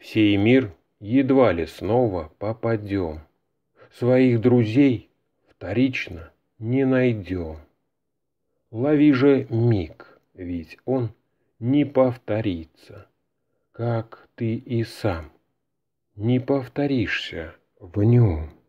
В сей мир едва ли снова попадем. Своих друзей вторично не найдем. Лови же миг, ведь он не повторится, как ты и сам не повторишься в нем.